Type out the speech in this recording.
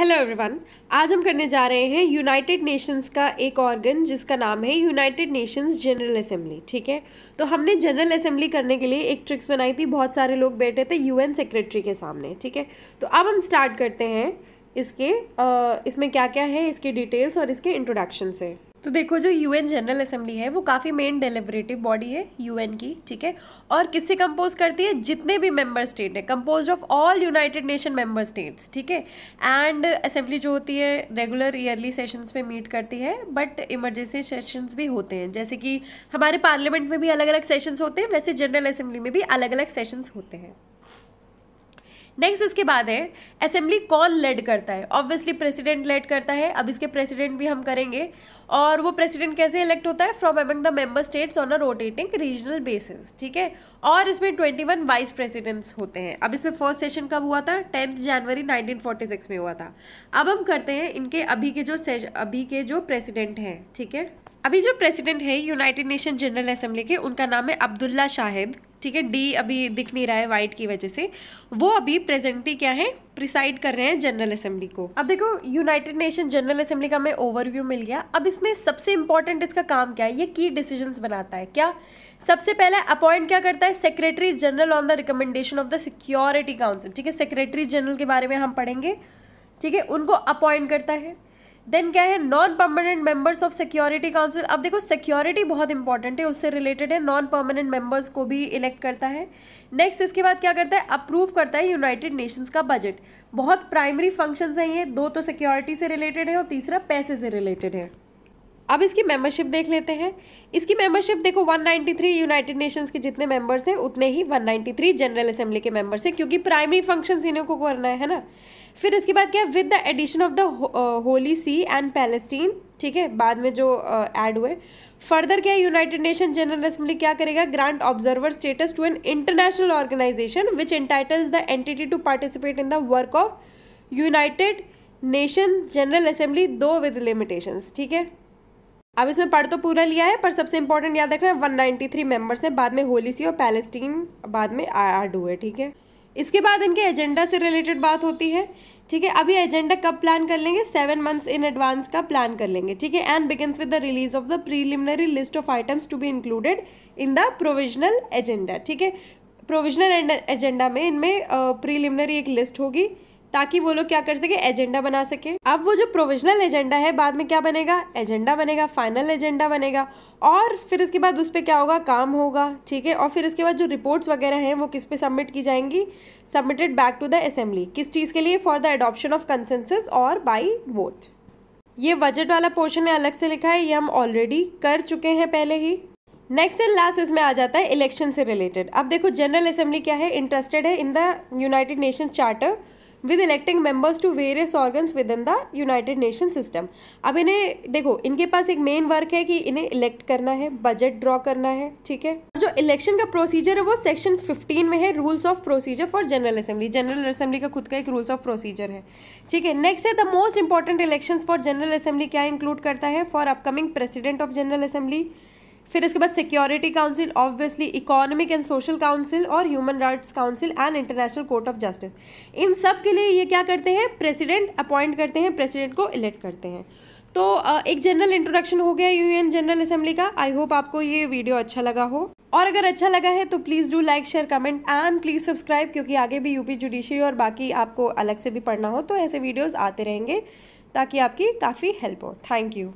hello everyone आज हम करने जा रहे हैं यूनाइटेड नेशंस का एक ऑर्गन जिसका नाम है यूनाइटेड नेशंस जनरल असेंबली ठीक है तो हमने जनरल असेंबली करने के लिए एक ट्रिक्स बनाई थी बहुत सारे लोग बैठे थे यूएन सेक्रेटरी के सामने ठीक है तो अब हम स्टार्ट करते हैं इसके आ, इसमें क्या क्या है इसके डिटेल्स और इसके इंट्रोडक्शन से तो देखो जो यूएन जनरल असेंबली है वो काफ़ी मेन डेलिब्रेटिव बॉडी है यूएन की ठीक है और किससे कंपोज करती है जितने भी मेंबर स्टेट हैं compose of all United Nation member states ठीक है एंड असेंबली जो होती है रेगुलर ईयरली सेशंस में मीट करती है बट इमरजेंसी सेशंस भी होते हैं जैसे कि हमारे पार्लियामेंट में भी अलग अलग सेशंस होते हैं वैसे जनरल असेंबली में भी अलग अलग सेशंस होते हैं नेक्स्ट इसके बाद है असेंबली कौन लेड करता है ऑब्वियसली प्रेसिडेंट लेड करता है अब इसके प्रेसिडेंट भी हम करेंगे और वो प्रेसिडेंट कैसे इलेक्ट होता है from among the member states on a rotating regional basis ठीक है और इसमें ट्वेंटी वन वाइस प्रेसिडेंट्स होते हैं अब इसमें फर्स्ट सेशन कब हुआ था tenth January nineteen forty six में हुआ था अब हम करते हैं इनके अभी के जो अभी के जो प्रेसिडेंट हैं ठीक है अभी जो प्रेसिडेंट है यूनाइटेड नेशन जनरल असेंबली के उनका नाम है अब्दुल्ला शाहिद ठीक है डी अभी दिख नहीं रहा है वाइट की वजह से वो अभी प्रेजेंटली क्या है प्रिसाइड कर रहे हैं जनरल असेंबली को अब देखो यूनाइटेड नेशन जनरल असेंबली का हमें ओवरव्यू मिल गया अब इसमें सबसे इंपॉर्टेंट इसका काम क्या है ये की डिसीजंस बनाता है क्या सबसे पहले अपॉइंट क्या करता है secretary general on the recommendation of the security council ठीक है सेक्रेटरी जनरल के बारे में हम पढ़ेंगे ठीक है उनको अपॉइंट करता है देन क्या है non permanent members of security council अब देखो सिक्योरिटी बहुत इंपॉर्टेंट है उससे रिलेटेड है नॉन परमानेंट मेंबर्स को भी इलेक्ट करता है नेक्स्ट इसके बाद क्या करता है अप्रूव करता है यूनाइटेड नेशंस का बजट बहुत प्राइमरी फंक्शंस हैं ये दो तो सिक्योरिटी से रिलेटेड है और तीसरा पैसे से रिलेटेड है अब इसकी मेंबरशिप देख लेते हैं इसकी मेंबरशिप देखो 193 यूनाइटेड नेशंस के जितने मेंबर्स हैं उतने ही 193 जनरल असेंबली के मेंबर्स हैं क्योंकि प्राइमरी फंक्शंस इन्हों को करना है ना फिर इसके बाद क्या with the addition of the Holy See and Palestine ठीक है बाद में जो ऐड uh, हुए फर्दर क्या यूनाइटेड नेशन जनरल असेंबली क्या करेगा grant observer status to an international organisation which entitles the entity to participate in the work of United Nation General Assembly though with limitations ठीक है अब इसमें पढ़ तो पूरा लिया है पर सबसे इंपॉर्टेंट याद रखना है थ्री मेंबर्स हैं बाद में होली सी और पैलेस्टीन बाद में आर हुए ठीक है इसके बाद इनके एजेंडा से रिलेटेड बात होती है ठीक है अभी एजेंडा कब प्लान कर लेंगे सेवन मंथ्स इन एडवांस का प्लान कर लेंगे ठीक है and begin with the release of the preliminary list of items to be included in the provisional agenda ठीक है प्रोविजनल एजेंडा में इनमें प्रीलिमिनरी एक लिस्ट होगी ताकि वो लोग क्या कर सके एजेंडा बना सके अब वो जो प्रोविजनल एजेंडा है बाद में क्या बनेगा एजेंडा बनेगा फाइनल एजेंडा बनेगा और फिर इसके बाद उस पर क्या होगा काम होगा ठीक है और फिर इसके बाद जो रिपोर्ट्स वगैरह हैं वो किस पे सबमिट की जाएंगी submitted back to the assembly किस चीज़ के लिए for the adoption of consensus और बाई वोट ये बजट वाला पोर्शन ने अलग से लिखा है ये हम ऑलरेडी कर चुके हैं पहले ही नेक्स्ट एंड लास्ट इसमें आ जाता है इलेक्शन से रिलेटेड अब देखो जनरल असेंबली क्या है इंटरेस्टेड है in the United Nation charter with electing members to various organs within the United Nation system अब इन्हें देखो इनके पास एक मेन वर्क है कि इन्हें इलेक्ट करना है बजट ड्रॉ करना है ठीक है जो इलेक्शन का प्रोसीजर है वो सेक्शन 15 में है rules of procedure for general assembly general assembly का खुद का एक रूल्स ऑफ प्रोसीजर है ठीक है नेक्स्ट है the most important election for general assembly क्या इंक्लूड करता है for upcoming president of general assembly फिर इसके बाद security council obviously economic and social council और human rights council and international court of justice इन सब के लिए ये क्या करते हैं प्रेसिडेंट अपॉइंट करते हैं प्रेसिडेंट को इलेक्ट करते हैं तो एक जनरल इंट्रोडक्शन हो गया यूएन जनरल असेंबली का आई होप आपको ये वीडियो अच्छा लगा हो और अगर अच्छा लगा है तो please do like share comment and please subscribe क्योंकि आगे भी यूपी जुडिशरी और बाकी आपको अलग से भी पढ़ना हो तो ऐसे वीडियोज़ आते रहेंगे ताकि आपकी काफ़ी हेल्प हो थैंक यू